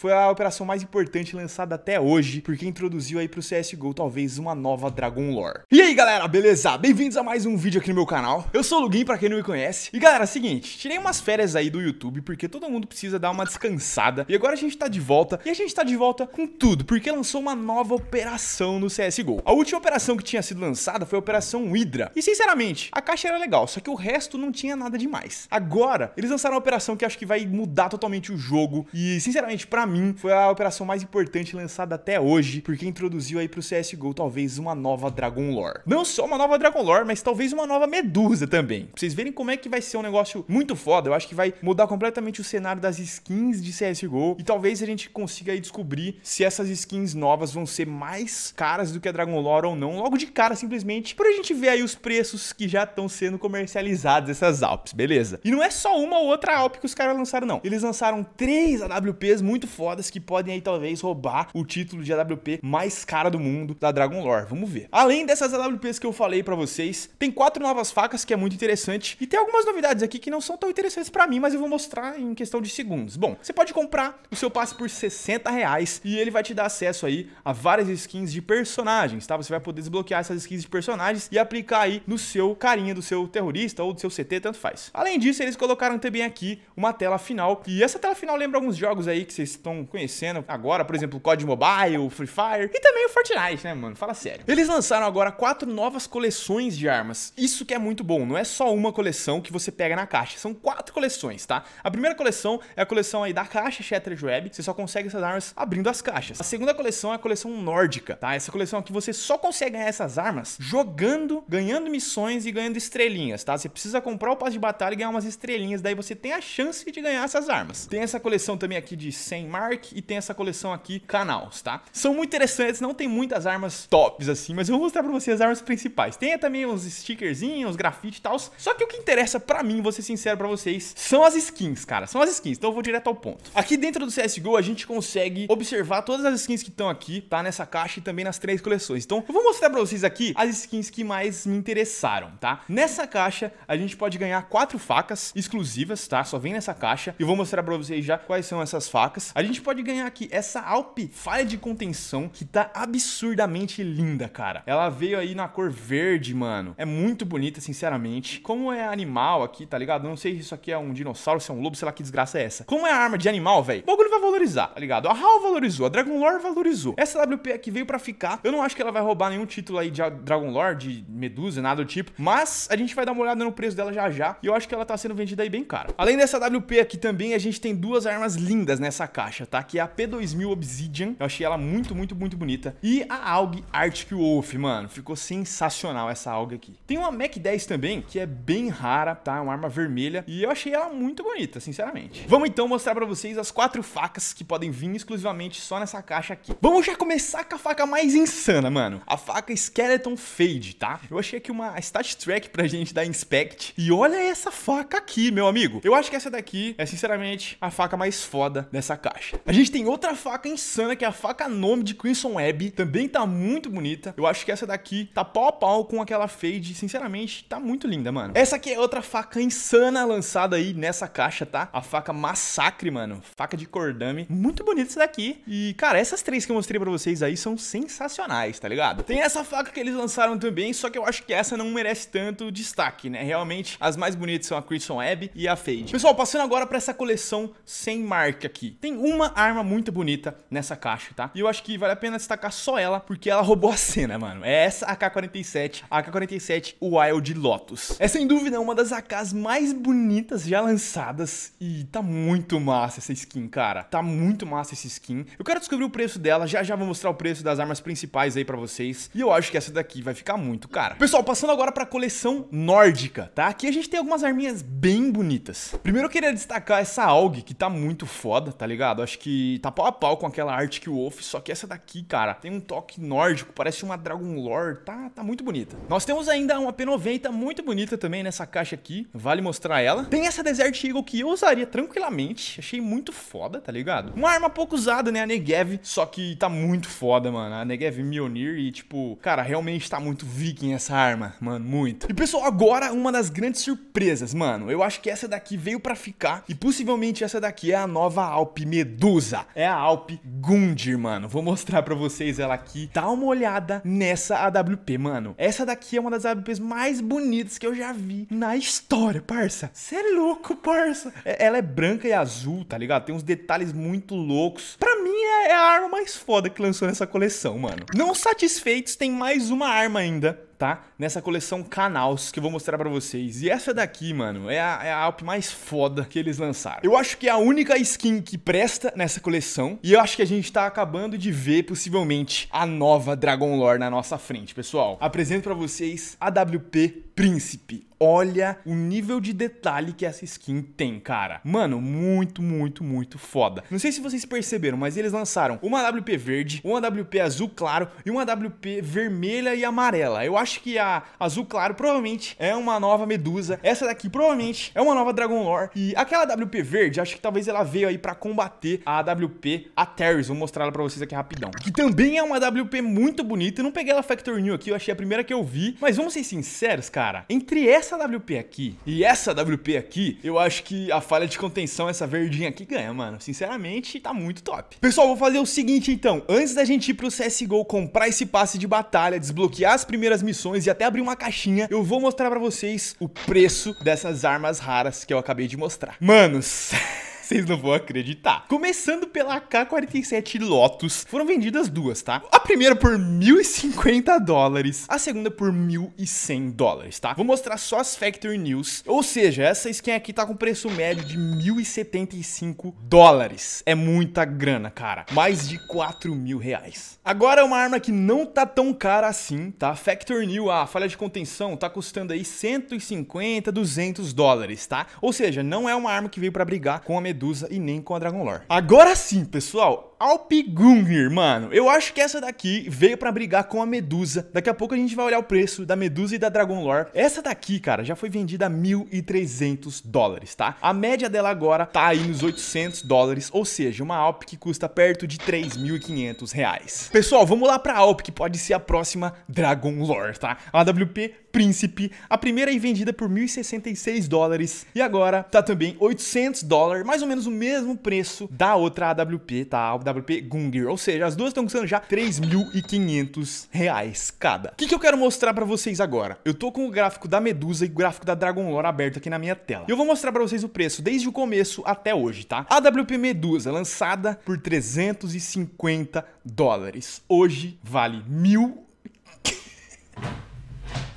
Foi a operação mais importante lançada até hoje, porque introduziu aí pro CSGO talvez uma nova Dragon Lore. E aí galera, beleza? Bem-vindos a mais um vídeo aqui no meu canal. Eu sou o Lugin, pra quem não me conhece. E galera, é seguinte, tirei umas férias aí do YouTube, porque todo mundo precisa dar uma descansada. E agora a gente tá de volta, e a gente tá de volta com tudo, porque lançou uma nova operação no CSGO. A última operação que tinha sido lançada foi a Operação Hydra. E sinceramente, a caixa era legal, só que o resto não tinha nada demais. Agora, eles lançaram uma operação que acho que vai mudar totalmente o jogo. E sinceramente, pra para mim, foi a operação mais importante lançada até hoje, porque introduziu aí pro CSGO talvez uma nova Dragon Lore. Não só uma nova Dragon Lore, mas talvez uma nova Medusa também. Pra vocês verem como é que vai ser um negócio muito foda. Eu acho que vai mudar completamente o cenário das skins de CSGO e talvez a gente consiga aí descobrir se essas skins novas vão ser mais caras do que a Dragon Lore ou não, logo de cara simplesmente, pra gente ver aí os preços que já estão sendo comercializados essas Alps, beleza? E não é só uma ou outra Alp que os caras lançaram não. Eles lançaram três AWPs muito fodas que podem aí talvez roubar o título de AWP mais cara do mundo da Dragon Lore. Vamos ver. Além dessas AWPs que eu falei para vocês, tem quatro novas facas que é muito interessante e tem algumas novidades aqui que não são tão interessantes para mim, mas eu vou mostrar em questão de segundos. Bom, você pode comprar o seu passe por 60 reais e ele vai te dar acesso aí a várias skins de personagens, tá? Você vai poder desbloquear essas skins de personagens e aplicar aí no seu carinha do seu terrorista ou do seu CT, tanto faz. Além disso, eles colocaram também aqui uma tela final e essa tela final lembra alguns jogos aí que vocês estão conhecendo agora, por exemplo, o COD Mobile, o Free Fire e também o Fortnite, né, mano? Fala sério. Eles lançaram agora quatro novas coleções de armas. Isso que é muito bom, não é só uma coleção que você pega na caixa, são quatro coleções, tá? A primeira coleção é a coleção aí da caixa Shattered Web, você só consegue essas armas abrindo as caixas. A segunda coleção é a coleção nórdica, tá? Essa coleção aqui você só consegue ganhar essas armas jogando, ganhando missões e ganhando estrelinhas, tá? Você precisa comprar o passe de batalha e ganhar umas estrelinhas, daí você tem a chance de ganhar essas armas. Tem essa coleção também aqui de 100 Mark e tem essa coleção aqui, Canals, tá? São muito interessantes, não tem muitas armas tops assim, mas eu vou mostrar pra vocês as armas principais. Tem também os stickerzinhos, os grafites e tal, só que o que interessa pra mim, vou ser sincero pra vocês, são as skins, cara, são as skins, então eu vou direto ao ponto. Aqui dentro do CSGO a gente consegue observar todas as skins que estão aqui, tá? Nessa caixa e também nas três coleções. Então eu vou mostrar pra vocês aqui as skins que mais me interessaram, tá? Nessa caixa a gente pode ganhar quatro facas exclusivas, tá? Só vem nessa caixa e vou mostrar pra vocês já quais são essas facas. A gente pode ganhar aqui essa Alp falha de contenção que tá absurdamente linda, cara. Ela veio aí na cor verde, mano. É muito bonita, sinceramente. Como é animal aqui, tá ligado? Não sei se isso aqui é um dinossauro, se é um lobo, sei lá que desgraça é essa. Como é arma de animal, velho, o bagulho vai valorizar, tá ligado? A HAL valorizou, a Dragon Lore valorizou. Essa WP aqui veio pra ficar. Eu não acho que ela vai roubar nenhum título aí de Dragon Lore, de Medusa, nada do tipo. Mas a gente vai dar uma olhada no preço dela já já. E eu acho que ela tá sendo vendida aí bem cara. Além dessa WP aqui também, a gente tem duas armas lindas nessa caixa tá? Que é a P2000 Obsidian. Eu achei ela muito, muito, muito bonita. E a AUG Arctic Wolf, mano. Ficou sensacional essa AUG aqui. Tem uma Mac 10 também, que é bem rara, tá? É uma arma vermelha. E eu achei ela muito bonita, sinceramente. Vamos então mostrar pra vocês as quatro facas que podem vir exclusivamente só nessa caixa aqui. Vamos já começar com a faca mais insana, mano. A faca Skeleton Fade, tá? Eu achei aqui uma Stat Track pra gente dar Inspect. E olha essa faca aqui, meu amigo. Eu acho que essa daqui é, sinceramente, a faca mais foda dessa caixa. A gente tem outra faca insana, que é a faca Nome de Crimson Web. Também tá muito bonita. Eu acho que essa daqui tá pau a pau com aquela Fade. Sinceramente, tá muito linda, mano. Essa aqui é outra faca insana lançada aí nessa caixa, tá? A faca Massacre, mano. Faca de cordame. Muito bonita essa daqui. E, cara, essas três que eu mostrei pra vocês aí são sensacionais, tá ligado? Tem essa faca que eles lançaram também, só que eu acho que essa não merece tanto destaque, né? Realmente, as mais bonitas são a Crimson Web e a Fade. Pessoal, passando agora pra essa coleção sem marca aqui. Tem um uma arma muito bonita nessa caixa, tá? E eu acho que vale a pena destacar só ela, porque ela roubou a cena, mano. É essa AK-47, AK-47 Wild Lotus. É sem dúvida uma das AKs mais bonitas já lançadas e tá muito massa essa skin, cara. Tá muito massa essa skin. Eu quero descobrir o preço dela, já já vou mostrar o preço das armas principais aí pra vocês. E eu acho que essa daqui vai ficar muito cara. Pessoal, passando agora pra coleção nórdica, tá? Aqui a gente tem algumas arminhas bem bonitas. Primeiro eu queria destacar essa AUG, que tá muito foda, tá ligado? Acho que tá pau a pau com aquela Arctic Wolf, só que essa daqui, cara, tem um toque nórdico, parece uma Dragon Lore, tá, tá muito bonita. Nós temos ainda uma P90 muito bonita também nessa caixa aqui, vale mostrar ela. Tem essa Desert Eagle que eu usaria tranquilamente, achei muito foda, tá ligado? Uma arma pouco usada, né, a Negev, só que tá muito foda, mano. A Negev Mjolnir e, tipo, cara, realmente tá muito viking essa arma, mano, muito. E, pessoal, agora uma das grandes surpresas, mano. Eu acho que essa daqui veio pra ficar e possivelmente essa daqui é a nova Alp Medusa Medusa. É a Alp Gundir, mano. Vou mostrar pra vocês ela aqui. Dá uma olhada nessa AWP, mano. Essa daqui é uma das AWPs mais bonitas que eu já vi na história, parça. Você é louco, parça. É, ela é branca e azul, tá ligado? Tem uns detalhes muito loucos. Pra mim, é, é a arma mais foda que lançou nessa coleção, mano. Não satisfeitos, tem mais uma arma ainda tá? Nessa coleção Canals que eu vou mostrar para vocês. E essa daqui, mano, é a, é a Alp mais foda que eles lançaram. Eu acho que é a única skin que presta nessa coleção. E eu acho que a gente tá acabando de ver, possivelmente, a nova Dragon Lore na nossa frente, pessoal. Apresento para vocês a WP Príncipe. Olha o nível de detalhe que essa skin tem, cara. Mano, muito, muito, muito foda. Não sei se vocês perceberam, mas eles lançaram uma WP verde, uma WP azul claro e uma WP vermelha e amarela. Eu acho acho que a azul claro provavelmente é uma nova Medusa. Essa daqui provavelmente é uma nova Dragon Lore. E aquela WP verde, acho que talvez ela veio aí pra combater a WP Ateris. Vou mostrar ela pra vocês aqui rapidão. Que também é uma WP muito bonita. Eu não peguei ela Factor New aqui, eu achei a primeira que eu vi. Mas vamos ser sinceros, cara. Entre essa WP aqui e essa WP aqui, eu acho que a falha de contenção, essa verdinha aqui, ganha, mano. Sinceramente, tá muito top. Pessoal, vou fazer o seguinte então. Antes da gente ir pro CSGO comprar esse passe de batalha, desbloquear as primeiras missões, e até abrir uma caixinha, eu vou mostrar pra vocês o preço dessas armas raras que eu acabei de mostrar. Manos... Vocês não vão acreditar. Começando pela K47 Lotus, foram vendidas duas, tá? A primeira por 1.050 dólares, a segunda por 1.100 dólares, tá? Vou mostrar só as Factory News, ou seja, essa skin aqui tá com preço médio de 1.075 dólares. É muita grana, cara. Mais de 4 mil reais. Agora é uma arma que não tá tão cara assim, tá? Factor New, a ah, falha de contenção, tá custando aí 150, 200 dólares, tá? Ou seja, não é uma arma que veio pra brigar com a medalha Medusa e nem com a Dragon Lore. Agora sim, pessoal, Alpgungnir, mano. Eu acho que essa daqui veio pra brigar com a Medusa. Daqui a pouco a gente vai olhar o preço da Medusa e da Dragon Lore. Essa daqui, cara, já foi vendida a 1.300 dólares, tá? A média dela agora tá aí nos 800 dólares, ou seja, uma Alp que custa perto de 3.500 reais. Pessoal, vamos lá pra Alp, que pode ser a próxima Dragon Lore, tá? A AWP Príncipe, a primeira aí vendida por 1.066 dólares e agora tá também 800 dólares, mais ou ou menos o mesmo preço da outra AWP, tá? A AWP Gungir. Ou seja, as duas estão custando já 3.500 reais cada. O que, que eu quero mostrar pra vocês agora? Eu tô com o gráfico da Medusa e o gráfico da Dragon Lore aberto aqui na minha tela. Eu vou mostrar pra vocês o preço desde o começo até hoje, tá? A AWP Medusa, lançada por 350 dólares. Hoje vale mil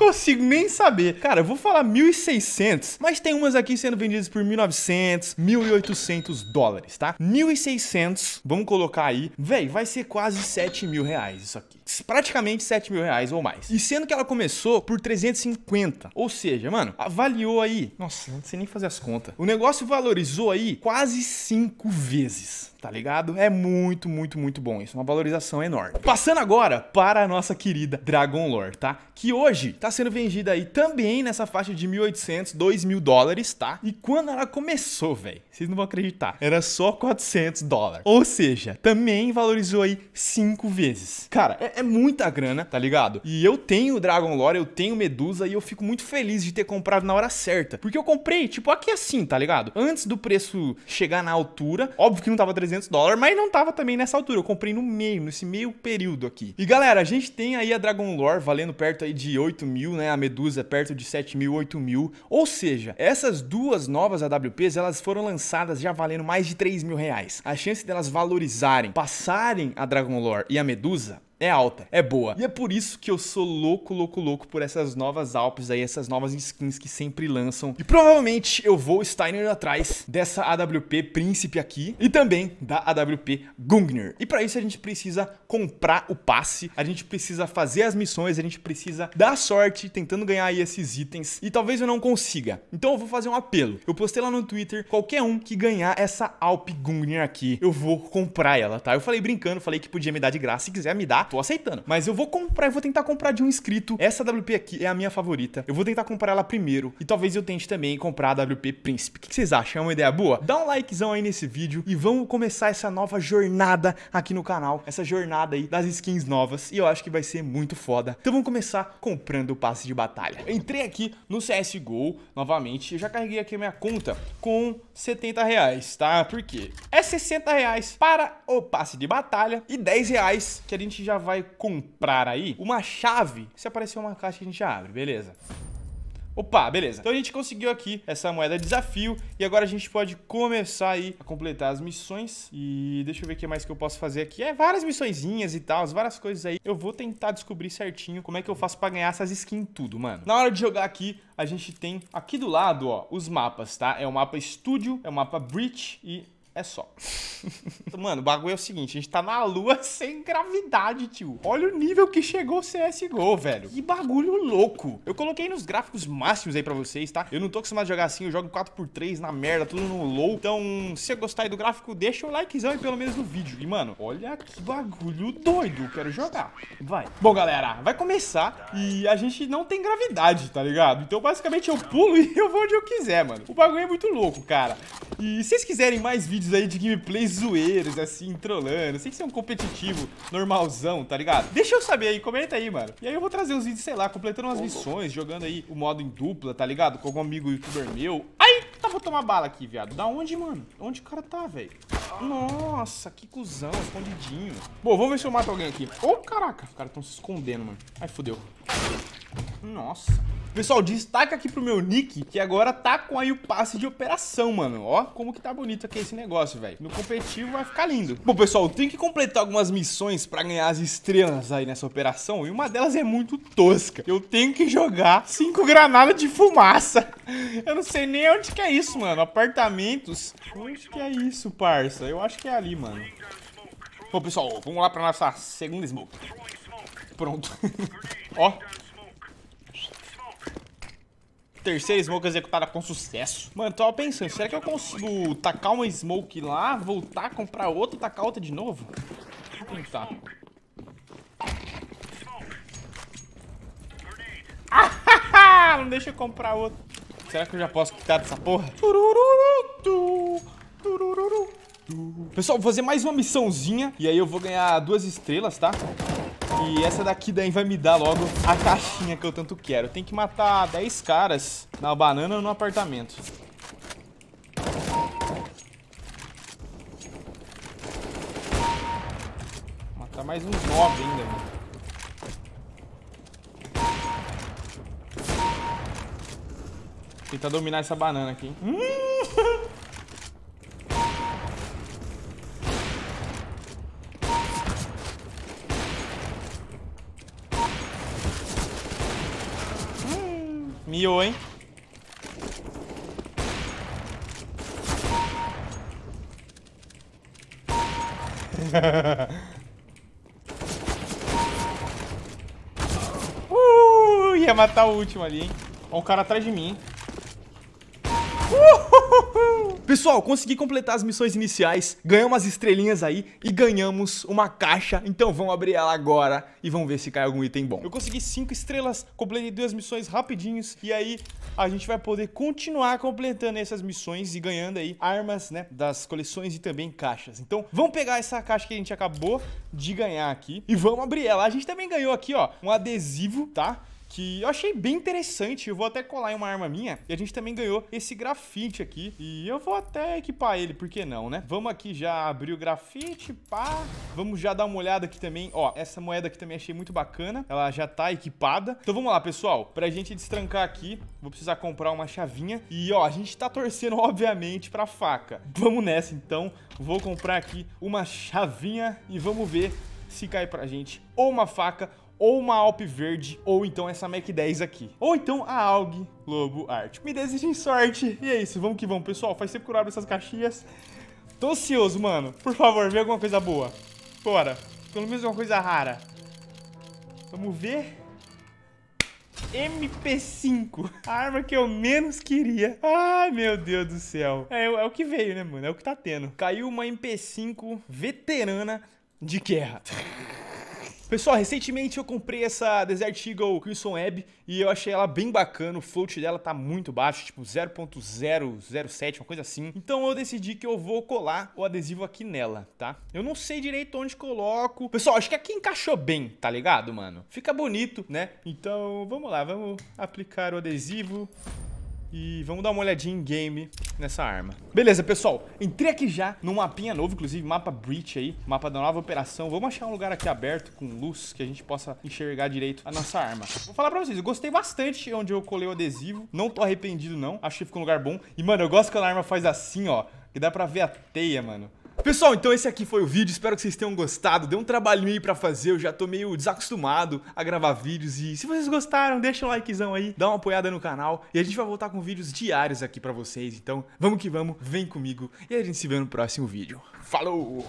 consigo nem saber. Cara, eu vou falar 1.600, mas tem umas aqui sendo vendidas por 1.900, 1.800 dólares, tá? 1.600, vamos colocar aí. Véi, vai ser quase 7 mil reais isso aqui praticamente 7 mil reais ou mais. E sendo que ela começou por 350. Ou seja, mano, avaliou aí. Nossa, não sei nem fazer as contas. O negócio valorizou aí quase 5 vezes tá ligado? É muito, muito, muito bom isso. Uma valorização enorme. Passando agora para a nossa querida Dragon Lore, tá? Que hoje tá sendo vendida aí também nessa faixa de 1.800, 2.000 dólares, tá? E quando ela começou, velho, vocês não vão acreditar, era só 400 dólares. Ou seja, também valorizou aí 5 vezes. Cara, é, é é muita grana, tá ligado? E eu tenho Dragon Lore, eu tenho Medusa e eu fico muito feliz de ter comprado na hora certa. Porque eu comprei, tipo, aqui assim, tá ligado? Antes do preço chegar na altura, óbvio que não tava 300 dólares, mas não tava também nessa altura. Eu comprei no meio, nesse meio período aqui. E galera, a gente tem aí a Dragon Lore valendo perto aí de 8 mil, né? A Medusa perto de 7 mil, 8 mil. Ou seja, essas duas novas AWPs, elas foram lançadas já valendo mais de 3 mil reais. A chance delas valorizarem, passarem a Dragon Lore e a Medusa é alta, é boa. E é por isso que eu sou louco, louco, louco por essas novas Alpes aí, essas novas skins que sempre lançam. E provavelmente eu vou estar indo atrás dessa AWP Príncipe aqui e também da AWP Gungnir. E para isso a gente precisa comprar o passe, a gente precisa fazer as missões, a gente precisa dar sorte tentando ganhar aí esses itens. E talvez eu não consiga. Então eu vou fazer um apelo. Eu postei lá no Twitter, qualquer um que ganhar essa Alp Gungnir aqui, eu vou comprar ela, tá? Eu falei brincando, falei que podia me dar de graça, se quiser me dar, tô aceitando. Mas eu vou comprar, eu vou tentar comprar de um inscrito. Essa WP aqui é a minha favorita. Eu vou tentar comprar ela primeiro. E talvez eu tente também comprar a WP Príncipe. O que vocês acham? É uma ideia boa? Dá um likezão aí nesse vídeo e vamos começar essa nova jornada aqui no canal. Essa jornada aí das skins novas. E eu acho que vai ser muito foda. Então vamos começar comprando o passe de batalha. Eu entrei aqui no CSGO novamente. Eu já carreguei aqui minha conta com 70 reais, tá? Por quê? É 60 reais para o passe de batalha e 10 reais que a gente já vai comprar aí uma chave. Se aparecer uma caixa, a gente já abre, beleza? Opa, beleza. Então a gente conseguiu aqui essa moeda de desafio e agora a gente pode começar aí a completar as missões. E deixa eu ver o que mais que eu posso fazer aqui. É várias missõezinhas e tal, várias coisas aí. Eu vou tentar descobrir certinho como é que eu faço pra ganhar essas skins tudo, mano. Na hora de jogar aqui, a gente tem aqui do lado, ó, os mapas, tá? É o mapa Studio, é o mapa Breach e é só. Mano, o bagulho é o seguinte, a gente tá na lua sem gravidade, tio. Olha o nível que chegou o CSGO, velho. Que bagulho louco. Eu coloquei nos gráficos máximos aí pra vocês, tá? Eu não tô acostumado a jogar assim, eu jogo 4x3 na merda, tudo no low. Então, se você gostar aí do gráfico, deixa o likezão aí pelo menos no vídeo. E, mano, olha que bagulho doido, eu quero jogar. Vai. Bom, galera, vai começar e a gente não tem gravidade, tá ligado? Então, basicamente, eu pulo e eu vou onde eu quiser, mano. O bagulho é muito louco, cara. E se vocês quiserem mais vídeos vídeos aí de gameplay zoeiros, assim, trollando, sem ser é um competitivo normalzão, tá ligado? Deixa eu saber aí, comenta aí, mano. E aí eu vou trazer uns vídeos, sei lá, completando umas missões, jogando aí o modo em dupla, tá ligado? Com algum amigo youtuber meu. Ai, tá, vou tomar bala aqui, viado. Da onde, mano? Onde o cara tá, velho? Nossa, que cuzão, escondidinho. Bom, vamos ver se eu mato alguém aqui. Ô, oh, caraca, os caras estão se escondendo, mano. Ai, fodeu. Nossa. Pessoal, destaca aqui pro meu nick, que agora tá com aí o passe de operação, mano. Ó, como que tá bonito aqui esse negócio, velho. No competitivo vai ficar lindo. Bom, pessoal, tem que completar algumas missões pra ganhar as estrelas aí nessa operação. E uma delas é muito tosca. Eu tenho que jogar cinco granadas de fumaça. Eu não sei nem onde que é isso, mano. Apartamentos. Onde que é isso, parça? Eu acho que é ali, mano. Bom, pessoal, vamos lá pra nossa segunda smoke. Pronto. Ó. Terceira smoke executada com sucesso. Mano, tava pensando, será que eu consigo tacar uma smoke lá, voltar, comprar outra e tacar outra de novo? Deixa eu tentar. não deixa eu comprar outra. Será que eu já posso quitar dessa porra? Pessoal, vou fazer mais uma missãozinha e aí eu vou ganhar duas estrelas, tá? E essa daqui daí vai me dar logo a caixinha que eu tanto quero. Tem que matar 10 caras na banana ou no apartamento. Vou matar mais uns 9 ainda, mano. Né? Tentar dominar essa banana aqui. Hum! ia matar o último ali, hein? Ó, um cara atrás de mim. Pessoal, consegui completar as missões iniciais, ganhamos as estrelinhas aí e ganhamos uma caixa. Então vamos abrir ela agora e vamos ver se cai algum item bom. Eu consegui 5 estrelas, completei duas missões rapidinhos e aí a gente vai poder continuar completando essas missões e ganhando aí armas, né, das coleções e também caixas. Então vamos pegar essa caixa que a gente acabou de ganhar aqui e vamos abrir ela. A gente também ganhou aqui, ó, um adesivo, tá? que eu achei bem interessante. Eu vou até colar em uma arma minha. E a gente também ganhou esse grafite aqui. E eu vou até equipar ele, por que não, né? Vamos aqui já abrir o grafite, pá. Vamos já dar uma olhada aqui também. Ó, essa moeda aqui também achei muito bacana. Ela já tá equipada. Então vamos lá, pessoal. Pra gente destrancar aqui, vou precisar comprar uma chavinha. E ó, a gente tá torcendo, obviamente, pra faca. Vamos nessa, então. Vou comprar aqui uma chavinha e vamos ver se cair pra gente ou uma faca, ou uma Alp Verde, ou então essa Mac 10 aqui. Ou então a AUG Lobo Ártico. Me desejem sorte. E é isso, vamos que vamos, pessoal. Faz tempo que eu abro essas caixinhas. Tô ansioso, mano. Por favor, vê alguma coisa boa. Bora. Pelo menos uma coisa rara. Vamos ver. MP5, a arma que eu menos queria. Ai, meu Deus do céu. É, é o que veio, né, mano? É o que tá tendo. Caiu uma MP5 veterana de guerra. Pessoal, recentemente eu comprei essa Desert Eagle Crimson Web e eu achei ela bem bacana, o float dela tá muito baixo, tipo 0.007, uma coisa assim. Então eu decidi que eu vou colar o adesivo aqui nela, tá? Eu não sei direito onde coloco. Pessoal, acho que aqui encaixou bem, tá ligado, mano? Fica bonito, né? Então vamos lá, vamos aplicar o adesivo. E vamos dar uma olhadinha em game nessa arma. Beleza, pessoal. Entrei aqui já num mapinha novo, inclusive mapa Breach aí. Mapa da nova operação. Vamos achar um lugar aqui aberto com luz que a gente possa enxergar direito a nossa arma. Vou falar pra vocês, eu gostei bastante onde eu colei o adesivo. Não tô arrependido, não. Acho que ficou um lugar bom. E, mano, eu gosto quando a arma faz assim, ó. Que dá pra ver a teia, mano. Pessoal, então esse aqui foi o vídeo, espero que vocês tenham gostado. Deu um trabalhinho aí pra fazer, eu já tô meio desacostumado a gravar vídeos. E se vocês gostaram, deixa o likezão aí, dá uma apoiada no canal. E a gente vai voltar com vídeos diários aqui pra vocês. Então, vamos que vamos, vem comigo e a gente se vê no próximo vídeo. Falou!